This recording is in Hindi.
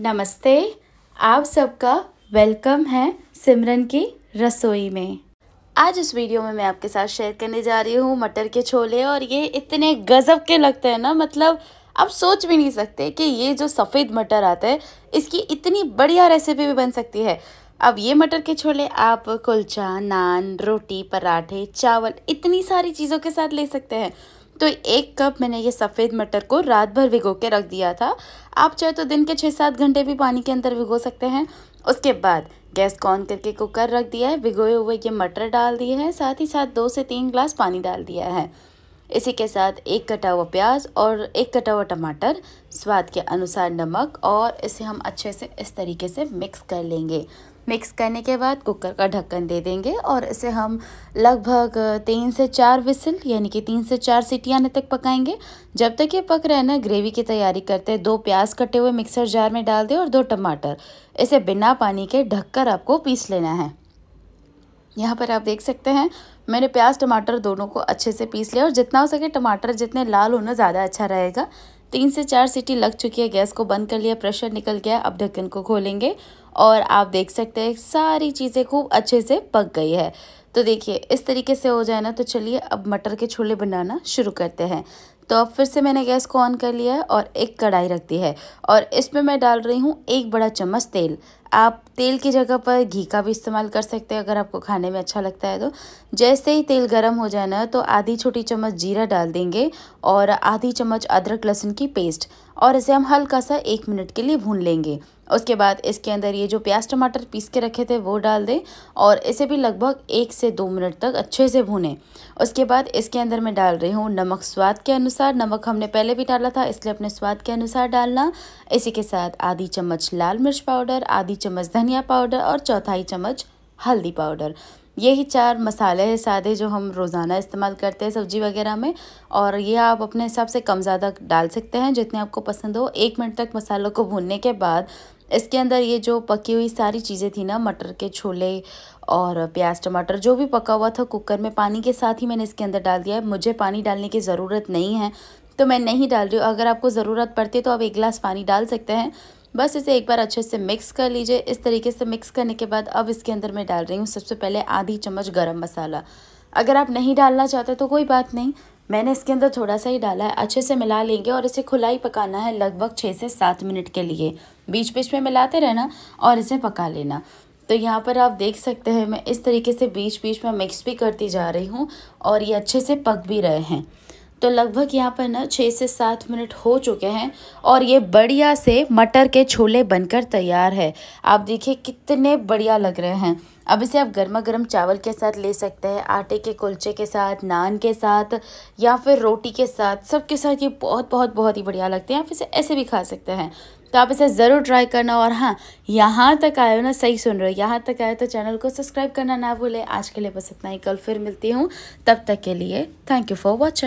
नमस्ते आप सबका वेलकम है सिमरन की रसोई में आज इस वीडियो में मैं आपके साथ शेयर करने जा रही हूँ मटर के छोले और ये इतने गज़ब के लगते हैं ना मतलब आप सोच भी नहीं सकते कि ये जो सफ़ेद मटर आता है इसकी इतनी बढ़िया रेसिपी भी बन सकती है अब ये मटर के छोले आप कुलचा नान रोटी पराठे चावल इतनी सारी चीज़ों के साथ ले सकते हैं तो एक कप मैंने ये सफ़ेद मटर को रात भर भिगो के रख दिया था आप चाहे तो दिन के छः सात घंटे भी पानी के अंदर भिगो सकते हैं उसके बाद गैस को ऑन करके कुकर रख दिया है भिगोए हुए ये मटर डाल दिए हैं साथ ही साथ दो से तीन ग्लास पानी डाल दिया है इसी के साथ एक कटा हुआ प्याज और एक कटा हुआ टमाटर स्वाद के अनुसार नमक और इसे हम अच्छे से इस तरीके से मिक्स कर लेंगे मिक्स करने के बाद कुकर का ढक्कन दे देंगे और इसे हम लगभग तीन से चार विसल यानी कि तीन से चार सीटी आने तक पकाएंगे जब तक ये पक रहा है ना ग्रेवी की तैयारी करते हैं दो प्याज कटे हुए मिक्सर जार में डाल दें और दो टमाटर इसे बिना पानी के ढककर आपको पीस लेना है यहाँ पर आप देख सकते हैं मैंने प्याज टमाटर दोनों को अच्छे से पीस लिया और जितना हो सके टमाटर जितने लाल होना ज़्यादा अच्छा रहेगा तीन से चार सीटी लग चुकी है गैस को बंद कर लिया प्रेशर निकल गया अब ढक्कन को खोलेंगे और आप देख सकते हैं सारी चीज़ें खूब अच्छे से पक गई है तो देखिए इस तरीके से हो जाए ना तो चलिए अब मटर के छोले बनाना शुरू करते हैं तो अब फिर से मैंने गैस को ऑन कर लिया है और एक कढ़ाई रख दी है और इसमें मैं डाल रही हूँ एक बड़ा चम्मच तेल आप तेल की जगह पर घी का भी इस्तेमाल कर सकते हैं अगर आपको खाने में अच्छा लगता है तो जैसे ही तेल गर्म हो जाए ना तो आधी छोटी चम्मच जीरा डाल देंगे और आधी चम्मच अदरक लहसुन की पेस्ट और इसे हम हल्का सा एक मिनट के लिए भून लेंगे उसके बाद इसके अंदर ये जो प्याज टमाटर पीस के रखे थे वो डाल दें और इसे भी लगभग एक से दो मिनट तक अच्छे से भूनें उसके बाद इसके अंदर मैं डाल रही हूँ नमक स्वाद के अनुसार नमक हमने पहले भी डाला था इसलिए अपने स्वाद के अनुसार डालना इसी के साथ आधी चम्मच लाल मिर्च पाउडर आधी चम्मच धनिया पाउडर और चौथाई चम्मच हल्दी पाउडर यही चार मसाले हैं सादे जो हम रोज़ाना इस्तेमाल करते हैं सब्जी वगैरह में और ये आप अपने हिसाब से कम ज़्यादा डाल सकते हैं जितने आपको पसंद हो एक मिनट तक मसालों को भूनने के बाद इसके अंदर ये जो पकी हुई सारी चीज़ें थी ना मटर के छोले और प्याज टमाटर जो भी पका हुआ था कुकर में पानी के साथ ही मैंने इसके अंदर डाल दिया है मुझे पानी डालने की ज़रूरत नहीं है तो मैं नहीं डाल रही हूँ अगर आपको ज़रूरत पड़ती है तो आप एक गिलास पानी डाल सकते हैं बस इसे एक बार अच्छे से मिक्स कर लीजिए इस तरीके से मिक्स करने के बाद अब इसके अंदर मैं डाल रही हूँ सबसे पहले आधी चम्मच गर्म मसाला अगर आप नहीं डालना चाहते तो कोई बात नहीं मैंने इसके अंदर थोड़ा सा ही डाला है अच्छे से मिला लेंगे और इसे खुला ही पकाना है लगभग छः से सात मिनट के लिए बीच बीच में मिलाते रहना और इसे पका लेना तो यहाँ पर आप देख सकते हैं मैं इस तरीके से बीच बीच में मिक्स भी करती जा रही हूँ और ये अच्छे से पक भी रहे हैं तो लगभग यहाँ पर ना छः से सात मिनट हो चुके हैं और ये बढ़िया से मटर के छोले बनकर तैयार है आप देखिए कितने बढ़िया लग रहे हैं अब इसे आप गर्मा गर्म चावल के साथ ले सकते हैं आटे के कुलचे के साथ नान के साथ या फिर रोटी के साथ सबके साथ ये बहुत बहुत बहुत ही बढ़िया लगते हैं आप इसे ऐसे भी खा सकते हैं तो आप इसे ज़रूर ट्राई करना और हाँ यहाँ तक आए हो ना सही सुन रहे हो यहाँ तक आए तो चैनल को सब्सक्राइब करना ना भूलें आज के लिए बस इतना ही कल फिर मिलती हूँ तब तक के लिए थैंक यू फॉर वॉचिंग